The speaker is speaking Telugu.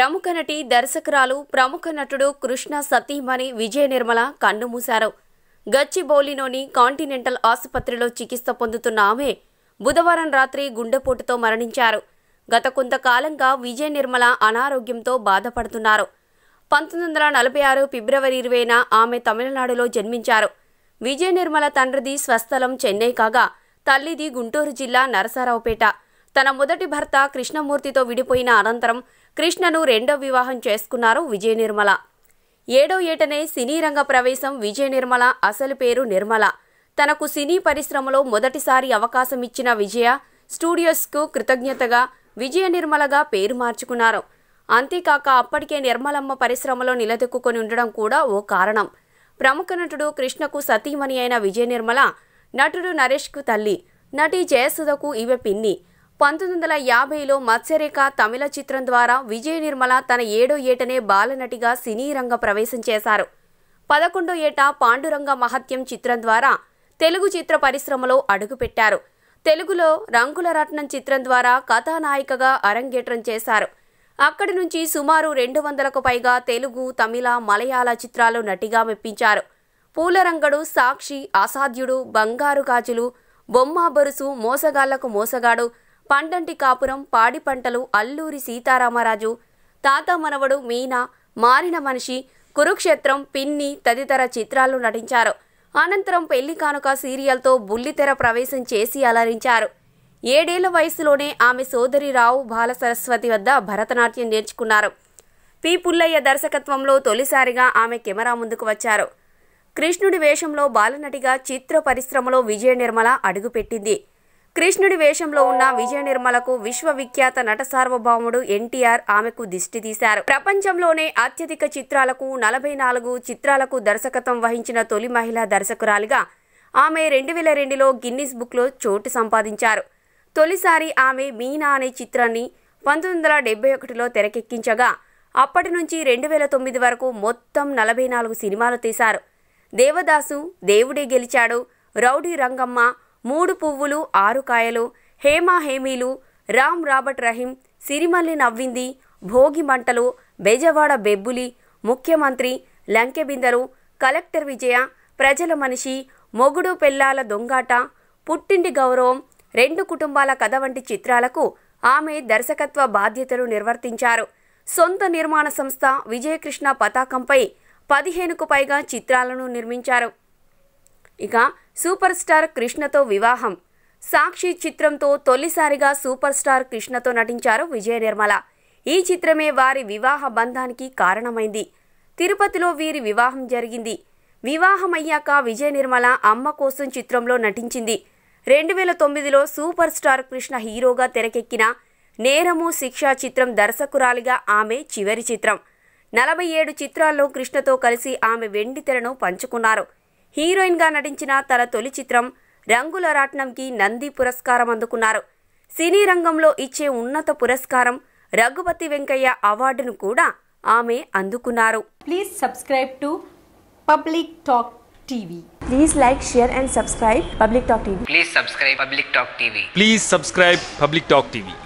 ప్రముఖ నటి దర్శకురాలు ప్రముఖ నటుడు కృష్ణ సతీమణి విజయ నిర్మల కన్నుమూశారు గచ్చిబౌలిలోని కాంటినెంటల్ ఆసుపత్రిలో చికిత్స పొందుతున్న ఆమె బుధవారం రాత్రి గుండెపోటుతో మరణించారు గత కొంతకాలంగా విజయ నిర్మల అనారోగ్యంతో బాధపడుతున్నారు పంతొమ్మిది వందల నలభై ఆరు ఫిబ్రవరి ఇరవైన ఆమె తమిళనాడులో జన్మించారు విజయ నిర్మల తండ్రిది స్వస్థలం చెన్నై కాగా తల్లిది గుంటూరు జిల్లా నరసారావుపేట తన మొదటి భర్త కృష్ణమూర్తితో విడిపోయిన అనంతరం కృష్ణను రెండో వివాహం చేసుకున్నారు విజయ నిర్మల ఏడో ఏటనే సినీ రంగ ప్రవేశం విజయ నిర్మల అసలు పేరు నిర్మల తనకు సినీ పరిశ్రమలో మొదటిసారి అవకాశం ఇచ్చిన విజయ స్టూడియోస్కు కృతజ్ఞతగా విజయ నిర్మలగా పేరు మార్చుకున్నారు అంతేకాక అప్పటికే నిర్మలమ్మ పరిశ్రమలో నిలదొక్కుని ఉండడం కూడా ఓ కారణం ప్రముఖ నటుడు కృష్ణకు సతీమణి అయిన విజయ నిర్మల నటుడు నరేష్కు తల్లి నటి జయసుధకు ఇవే పిన్ని పంతొమ్మిది వందల యాభైలో మత్స్యరేఖ తమిళ చిత్రం ద్వారా విజయ నిర్మల తన ఏడో ఏటనే బాలనటిగా సినీ రంగ ప్రవేశం చేశారు పదకొండో ఏట పాండురంగ మహత్యం చిత్రం ద్వారా తెలుగు చిత్ర పరిశ్రమలో అడుగుపెట్టారు తెలుగులో రంగుల రత్నం చిత్రం ద్వారా కథానాయికగా అరంగేట్రం చేశారు అక్కడి నుంచి సుమారు రెండు వందలకు పైగా తెలుగు తమిళ మలయాళ చిత్రాలు నటిగా మెప్పించారు పూలరంగడు సాక్షి అసాధ్యుడు బంగారు కాజులు బొమ్మ బొరుసు మోసగాళ్లకు మోసగాడు పండంటి కాపురం పాడి పంటలు అల్లూరి సీతారామరాజు తాత మనవడు మీనా మారిన మనిషి కురుక్షేత్రం పిన్ని తదితర చిత్రాల్లో నటించారు అనంతరం పెళ్లి కానుక సీరియల్తో బుల్లితెర ప్రవేశం చేసి అలరించారు ఏడేళ్ల వయసులోనే ఆమె సోదరి రావు బాలసరస్వతి వద్ద భరతనాట్యం నేర్చుకున్నారు పి పుల్లయ్య దర్శకత్వంలో తొలిసారిగా ఆమె కెమెరా ముందుకు వచ్చారు కృష్ణుడి వేషంలో బాలనటిగా చిత్ర పరిశ్రమలో విజయ నిర్మల అడుగుపెట్టింది కృష్ణుడి వేషంలో ఉన్న విజయ నిర్మలకు విశ్వవిఖ్యాత నట సార్వభౌముడు ఎన్టీఆర్ ఆమెకు దిష్టి తీశారు ప్రపంచంలోనే అత్యధిక చిత్రాలకు నలభై నాలుగు చిత్రాలకు దర్శకత్వం వహించిన తొలి మహిళా దర్శకురాలిగా ఆమె రెండు వేల రెండులో గిన్నిస్ బుక్లో చోటు సంపాదించారు తొలిసారి ఆమె మీనా అనే చిత్రాన్ని పంతొమ్మిది వందల డెబ్బై ఒకటిలో తెరకెక్కించగా అప్పటి నుంచి రెండు వేల తొమ్మిది వరకు మొత్తం నలభై నాలుగు సినిమాలు తీశారు దేవదాసు దేవుడే గెలిచాడు రౌడీ రంగమ్మ మూడు పువ్వులు ఆరు కాయలు హేమా హేమీలు రామ్ రాబర్ట్ రహీం సిరిమల్లి నవ్వింది భోగి మంటలు బెజవాడ బెబ్బులి ముఖ్యమంత్రి లంకెబిందరు కలెక్టర్ విజయ ప్రజల మనిషి మొగుడు పెళ్ళాల దొంగాట పుట్టింటి గౌరవం రెండు కుటుంబాల కథ వంటి చిత్రాలకు ఆమె దర్శకత్వ బాధ్యతలు నిర్వర్తించారు సొంత నిర్మాణ సంస్థ విజయకృష్ణ పతాకంపై పదిహేనుకు పైగా చిత్రాలను నిర్మించారు ఇక సూపర్ స్టార్ కృష్ణతో వివాహం సాక్షి చిత్రంతో తొలిసారిగా సూపర్ స్టార్ కృష్ణతో నటించారు విజయ నిర్మల ఈ చిత్రమే వారి వివాహ బంధానికి కారణమైంది తిరుపతిలో వీరి వివాహం జరిగింది వివాహమయ్యాక విజయ నిర్మల అమ్మ కోసం చిత్రంలో నటించింది రెండు వేల తొమ్మిదిలో సూపర్ స్టార్ కృష్ణ హీరోగా తెరకెక్కిన నేరము శిక్ష చిత్రం దర్శకురాలిగా ఆమె చివరి చిత్రం నలభై ఏడు చిత్రాల్లో కృష్ణతో కలిసి ఆమె వెండితెరను పంచుకున్నారు హీరోయిన్గా నటించిన తన తొలి చిత్రం రంగుల రాట్నంకి నంది పురస్కారం అందుకున్నారు సినీ రంగంలో ఇచ్చే ఉన్నత పురస్కారం రఘుపతి వెంకయ్య అవార్డును కూడా ఆమె అందుకున్నారు please subscribe to public talk TV please like share and subscribe public talk TV please subscribe public talk TV please subscribe public talk TV